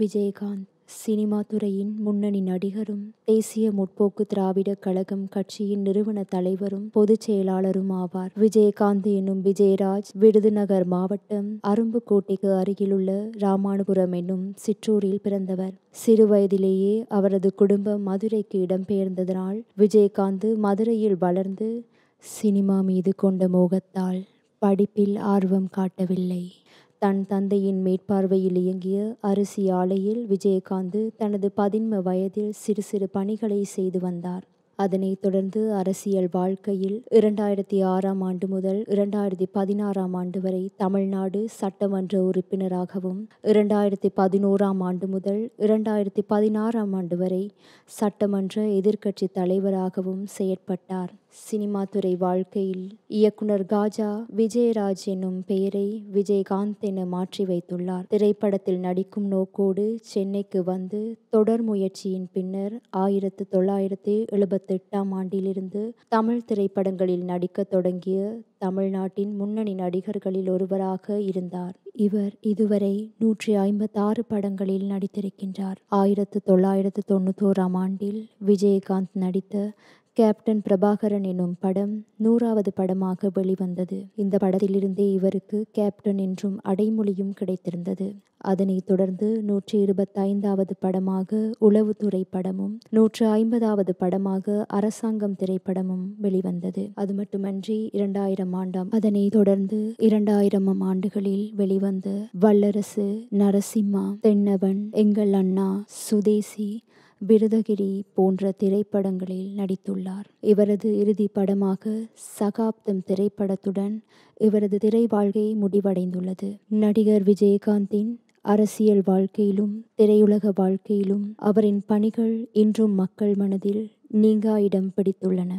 Vijayakanth cinema துறையின் முன்னணி நடிகரும் தேசிய முற்போக்கு திராவிட கழகம் கட்சியின் நிறுவன தலைவரும் பொதுச் செயலாளரும் ஆவார் விஜயகாந்த் என்னும் விஜயராஜ் விருதுநகர் மாவட்டம் அரும்புக்கோட்டைக்கு அருகிலுள்ள ராமானுபுரம் என்னும் சிற்றூரில் பிறந்தவர் சிறுவயதிலேயே அவரது குடும்பம் மதுரைக்கு இடம்பெயர்ந்ததனால் விஜயகாந்த் மதுரையில் வளர்ந்து சினிமா மீது கொண்ட மோகத்தால் படிப்பில் ஆர்வம் காட்டவில்லை தன் தந்தையின் மேற்பார்வையில் இயங்கிய அரிசி ஆலையில் விஜயகாந்து தனது பதின்ம வயதில் சிறு சிறு பணிகளை செய்து வந்தார். அதனைத் தொடர்ந்து அரசியல் வாழ்க்கையில் இரண்டாயிரத்தி ஆறாம் ஆண்டு முதல் இரண்டாயிரத்தி பதினாறாம் ஆண்டு வரை தமிழ்நாடு சட்டமன்ற உறுப்பினராகவும் இரண்டாயிரத்தி பதினோராம் ஆண்டு முதல் இரண்டாயிரத்தி பதினாறாம் ஆண்டு வரை சட்டமன்ற எதிர்க்கட்சி தலைவராகவும் செயற்பட்டார் சினிமா துறை வாழ்க்கையில் இயக்குனர் காஜா விஜயராஜ் என்னும் பெயரை விஜயகாந்த் என மாற்றி வைத்துள்ளார் திரைப்படத்தில் நடிக்கும் நோக்கோடு சென்னைக்கு வந்து தொடர் முயற்சியின் பின்னர் ஆயிரத்து தொள்ளாயிரத்தி எழுபத்தி எட்டாம் ஆண்டிலிருந்து தமிழ் திரைப்படங்களில் நடிக்கத் தொடங்கிய தமிழ்நாட்டின் முன்னணி நடிகர்களில் ஒருவராக இருந்தார். இவர் இதுவரை நூற்றி ஐம்பத்தி ஆறு படங்களில் நடித்திருக்கின்றார் ஆயிரத்து தொள்ளாயிரத்து தொண்ணூத்தோராம் ஆண்டில் விஜயகாந்த் நடித்த கேப்டன் பிரபாகரன் என்னும் படம் நூறாவது படமாக வெளிவந்தது இந்த படத்திலிருந்தே இவருக்கு கேப்டன் என்றும் அடைமொழியும் கிடைத்திருந்தது அதனைத் தொடர்ந்து நூற்றி இருபத்தைந்தாவது படமாக உளவுத்துறை படமும் நூற்று ஐம்பதாவது படமாக அரசாங்கம் திரைப்படமும் வெளிவந்தது அது மட்டுமன்றி இரண்டாயிரம் ஆண்டாம் அதனைத் தொடர்ந்து இரண்டாயிரமாம் ஆண்டுகளில் வெளிவந்த வல்லரசு நரசிம்மா தென்னவன் எங்கள் அண்ணா சுதேசி விருதகிரி போன்ற திரைப்படங்களில் நடித்துள்ளார் இவரது இறுதி படமாக சகாப்தம் திரைப்படத்துடன் இவரது திரை வாழ்க்கை முடிவடைந்துள்ளது நடிகர் விஜயகாந்தின் அரசியல் வாழ்க்கையிலும் திரையுலக வாழ்க்கையிலும் அவரின் பணிகள் இன்றும் மக்கள் மனதில் நீங்கா இடம் பிடித்துள்ளன